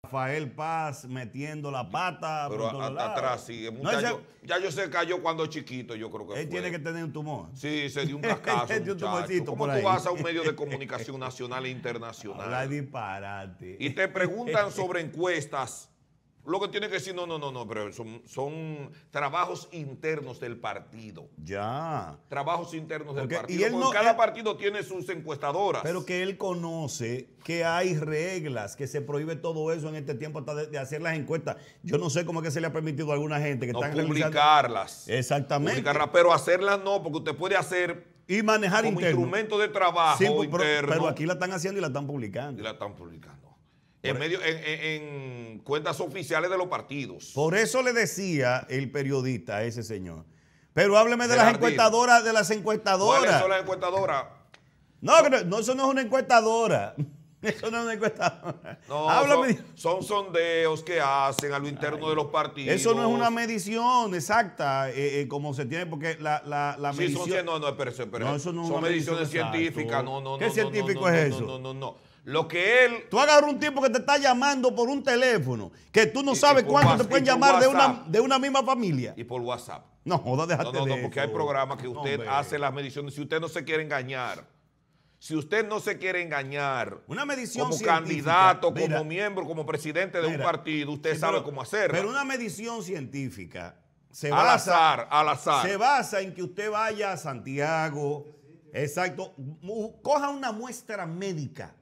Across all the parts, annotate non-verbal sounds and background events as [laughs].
Rafael Paz metiendo la pata. Pero por atrás sigue No, ya, yo, se cayó cuando chiquito, yo creo que Él tiene que tener un tumor. Sí, se dio un cascazo. [laughs] un tumorcito ¿Cómo tú vas a un medio de comunicación nacional e [laughs] internacional? La disparate. Y te preguntan sobre [laughs] encuestas lo que tiene que decir, no, no, no, no, pero son, trabajos internos del partido. Ya. Trabajos internos del partido. Y cada partido tiene sus encuestadoras. Pero que él conoce que hay reglas, que se prohíbe todo eso en este tiempo hasta de, hacer las encuestas. Yo no sé cómo es que se le ha permitido a alguna gente que no están publicarlas. Exactamente. Publicarlas, pero hacerlas no, porque usted puede hacer y manejar como instrumento de trabajo pero, aquí la están haciendo y la están publicando. Y la están publicando en, cuentas oficiales de los partidos. Por eso le decía el periodista a ese señor. Pero hábleme de las encuestadoras, de las encuestadoras. ¿Cuáles son las encuestadoras? No, no, eso no es una encuestadora. [laughs] Eso no es una encuestadora. No, Son, sondeos que hacen a lo interno de los partidos. Eso no es una medición exacta, eh, eh, como se tiene, porque la, medición. Sí, son, no, no, espérese, no son mediciones científicas. No, no, ¿Qué científico es eso? no, no, no. Lo que él. Tú agarras un tipo que te está llamando por un teléfono, que tú no sabes te pueden llamar de una, de una, misma familia. Y por WhatsApp. No, joda, déjate no, no, no, porque hay programas que usted hace las mediciones. Si usted no se quiere engañar, si usted no se quiere engañar, una medición como candidato, como miembro, como presidente de un partido, usted sabe cómo hacerlo. Pero una medición científica se al azar. Se basa en que usted vaya a Santiago, exacto, coja una muestra médica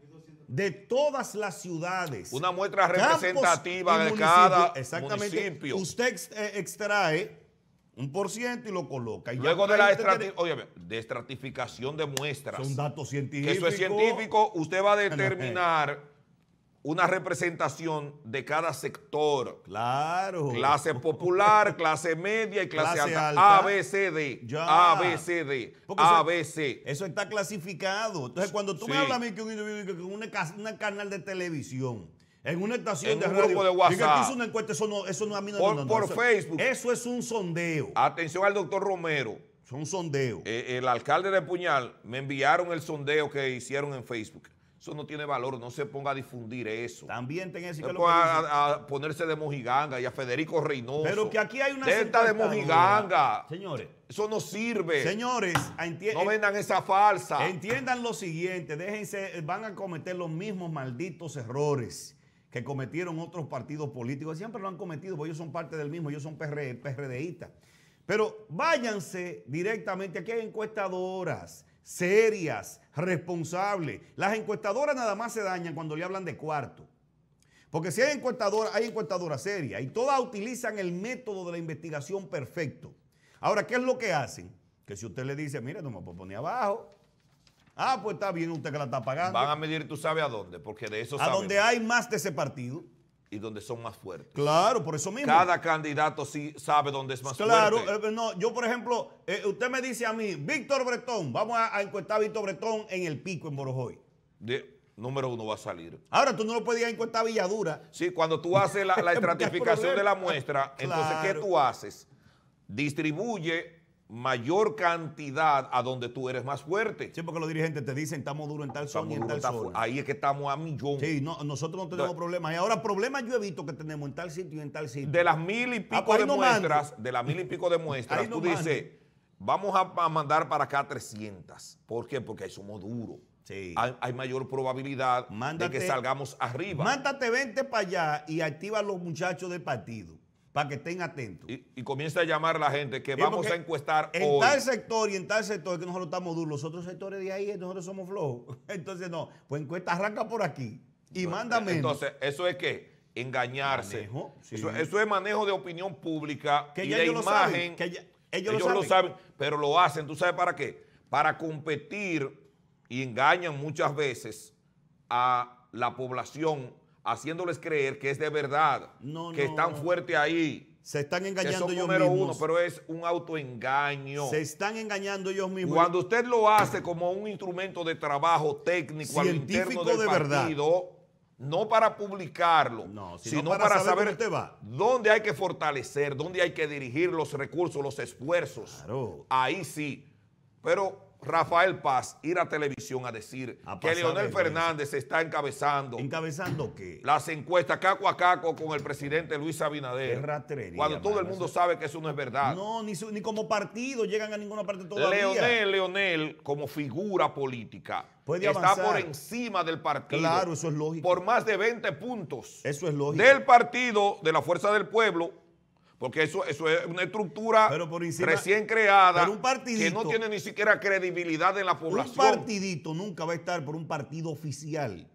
de todas las ciudades. Una muestra representativa de cada exactamente, municipio. Usted eh, extrae un por ciento y lo coloca. Luego de la estratificación de muestras. Son datos científicos. Eso es científico. Usted va a eh. determinar una representación de cada sector. Claro. Clase popular, [laughs] clase media y clase, alta. abcd A, B, C, D. A, B, C, D. A, B, C. Eso está clasificado. Entonces, cuando tú me hablas a mí que un individuo con una, canal de televisión en una estación en de un radio. grupo de WhatsApp. hizo una encuesta, eso no, a mí no, Por, no, por Facebook. Eso es un sondeo. Atención al doctor Romero. Es un sondeo. Eh, el alcalde de Puñal me enviaron el sondeo que hicieron en Facebook. Eso no tiene valor, no se ponga a difundir eso. También tenga que a, ponerse de mojiganga y a Federico Reynoso. Pero que aquí hay una Tenta de mojiganga. Señores. Eso no sirve. Señores, no vendan esa falsa. Entiendan lo siguiente, déjense, van a cometer los mismos malditos errores que cometieron otros partidos políticos. Siempre lo han cometido, porque ellos son parte del mismo, ellos son PRDistas. Pero váyanse directamente, aquí hay encuestadoras serias, responsables. Las encuestadoras nada más se dañan cuando le hablan de cuarto. Porque si hay encuestadoras, hay encuestadoras serias y todas utilizan el método de la investigación perfecto. Ahora, ¿qué es lo que hacen? Que si usted le dice, mire no me puedo poner abajo. Ah, pues está bien, usted que la está pagando. Van a medir, tú sabes a dónde, porque de eso A dónde hay más de ese partido y donde son más fuertes. Claro, por eso mismo. Cada candidato sí sabe dónde es más fuerte. Claro, eh, no, yo por ejemplo, eh, usted me dice a mí, Víctor Bretón, vamos a, encuestar a Víctor Bretón en el pico en Borojoy. De, número uno va a salir. Ahora tú no lo podías encuestar a Villadura. Sí, cuando tú haces la, [laughs] estratificación de la muestra, entonces, ¿qué tú haces? Distribuye mayor cantidad a donde tú eres más fuerte. Sí, porque los dirigentes te dicen, estamos duros en tal zona y en tal zona. Ahí es que estamos a millón. Sí, nosotros no tenemos problemas. Y ahora problemas yo he visto que tenemos en tal sitio y en tal sitio. De las mil y pico ah, pues de muestras, de las mil y pico [laughs] de muestras, tú dices, vamos a mandar para acá 300. ¿Por qué? Porque ahí somos duros. Sí. Hay, mayor probabilidad de que salgamos arriba. Mándate 20 para allá y activa a los muchachos del partido para que estén atentos. Y, comienza a llamar la gente que vamos a encuestar en tal sector y en tal sector que nosotros estamos duros, los otros sectores de ahí nosotros somos flojos. [laughs] Entonces no, pues encuesta arranca por aquí y mándame Entonces, ¿eso es qué? Engañarse. eso, es manejo de opinión pública que y de imagen. Lo saben, que ellos, lo saben, pero lo hacen. ¿Tú sabes para qué? Para competir y engañan muchas veces a la población haciéndoles creer que es de verdad, que están fuertes ahí. Se están engañando ellos número uno, pero es un autoengaño. Se están engañando ellos mismos. Cuando usted lo hace como un instrumento de trabajo técnico Científico al interno del de partido, verdad. no para publicarlo, sino, para, saber, dónde hay que fortalecer, dónde hay que dirigir los recursos, los esfuerzos. Ahí sí. Pero Rafael Paz ir a televisión a decir que Leonel Fernández se está encabezando. ¿Encabezando qué? Las encuestas caco a caco con el presidente Luis Abinader. cuando todo el mundo sabe que eso no es verdad. No, ni, como partido llegan a ninguna parte todavía. Leonel, Leonel, como figura política, está por encima del partido. Claro, eso es lógico. Por más de 20 puntos. Eso es lógico. Del partido, de la Fuerza del Pueblo porque eso, eso es una estructura recién creada que no tiene ni siquiera credibilidad en la población. Un partidito nunca va a estar por un partido oficial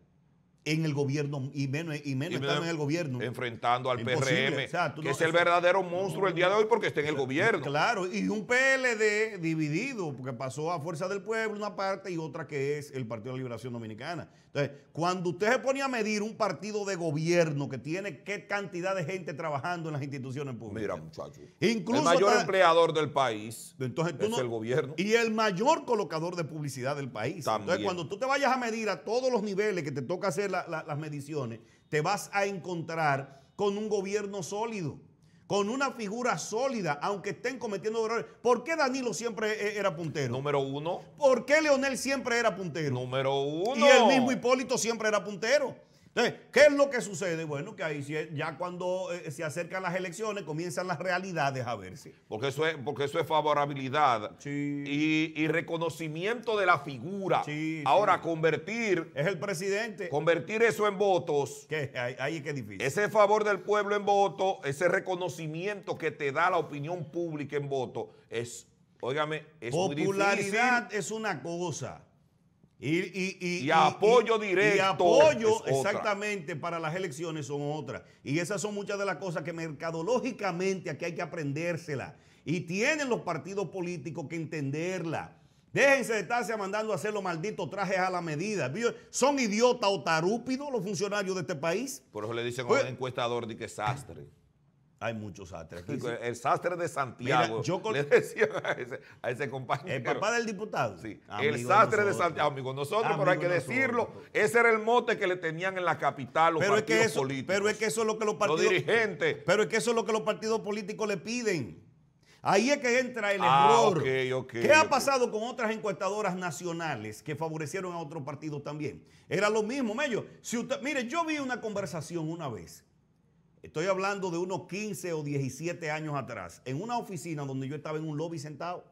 en el gobierno y menos, en el gobierno. Enfrentando al PRM, que es el verdadero monstruo el día de hoy porque está en el gobierno. Claro, y un PLD dividido, porque pasó a Fuerza del Pueblo una parte y otra que es el Partido de Liberación Dominicana. Entonces, cuando usted se pone a medir un partido de gobierno que tiene qué cantidad de gente trabajando en las instituciones públicas. Mira, muchachos, el mayor empleador del país entonces, es el gobierno. Y el mayor colocador de publicidad del país. Entonces, cuando tú te vayas a medir a todos los niveles que te toca hacer las mediciones, te vas a encontrar con un gobierno sólido, con una figura sólida, aunque estén cometiendo errores. ¿Por qué Danilo siempre e, e, era puntero? Número uno. ¿Por qué Leonel siempre era puntero? Número uno. Y el mismo Hipólito siempre era puntero. Entonces, ¿qué es lo que sucede? Bueno, que ahí ya cuando eh, se acercan las elecciones comienzan las realidades a verse. Porque eso es, porque eso es favorabilidad y, reconocimiento de la figura. Ahora, convertir... Es el presidente. Convertir eso en votos. ¿Qué? Ahí, es que difícil. Ese favor del pueblo en voto, ese reconocimiento que te da la opinión pública en voto, es, óigame, es Popularidad es una cosa. Y, apoyo directo. Y apoyo exactamente para las elecciones son otras. Y esas son muchas de las cosas que mercadológicamente aquí hay que aprendérselas Y tienen los partidos políticos que entenderla. Déjense de estarse mandando a hacer los malditos trajes a la medida. ¿Son idiotas o tarúpidos los funcionarios de este país? Por eso le dicen a los pues, encuestador de que sastre. Hay muchos sastres. Aquí, el sastre de Santiago. yo Le decía a ese, compañero. El papá del diputado. Sí. el sastre de, Santiago. Amigo, nosotros, pero hay que decirlo. Ese era el mote que le tenían en la capital los pero partidos es que eso, políticos. Pero es que eso es lo que los partidos. Pero es que eso es lo que los partidos políticos le piden. Ahí es que entra el ah, error. ¿Qué ha pasado con otras encuestadoras nacionales que favorecieron a otros partidos también? Era lo mismo, Mello. Si usted, mire, yo vi una conversación una vez Estoy hablando de unos 15 o 17 años atrás, en una oficina donde yo estaba en un lobby sentado.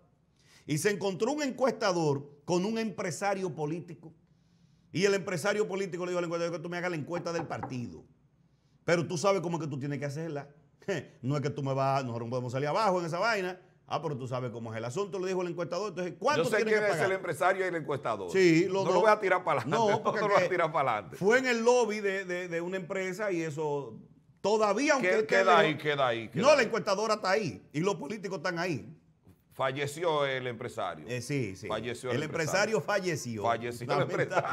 Y se encontró un encuestador con un empresario político. Y el empresario político le dijo al encuestador que tú me hagas la encuesta del partido. Pero tú sabes cómo es que tú tienes que hacerla. No es que tú me vas, nosotros no podemos salir abajo en esa vaina. Ah, pero tú sabes cómo es el asunto, le dijo el encuestador. Entonces, ¿cuánto Yo sé quién que el empresario y el encuestador. Sí, no lo voy a tirar para adelante. No, porque [laughs] no lo a tirar para adelante. Fue en el lobby de, de, de una empresa y eso Todavía, aunque. Queda ahí, queda ahí. no, la encuestadora está ahí y los políticos están ahí. Falleció el empresario. Eh, sí, sí. Falleció el, empresario. empresario falleció. Falleció el empresario.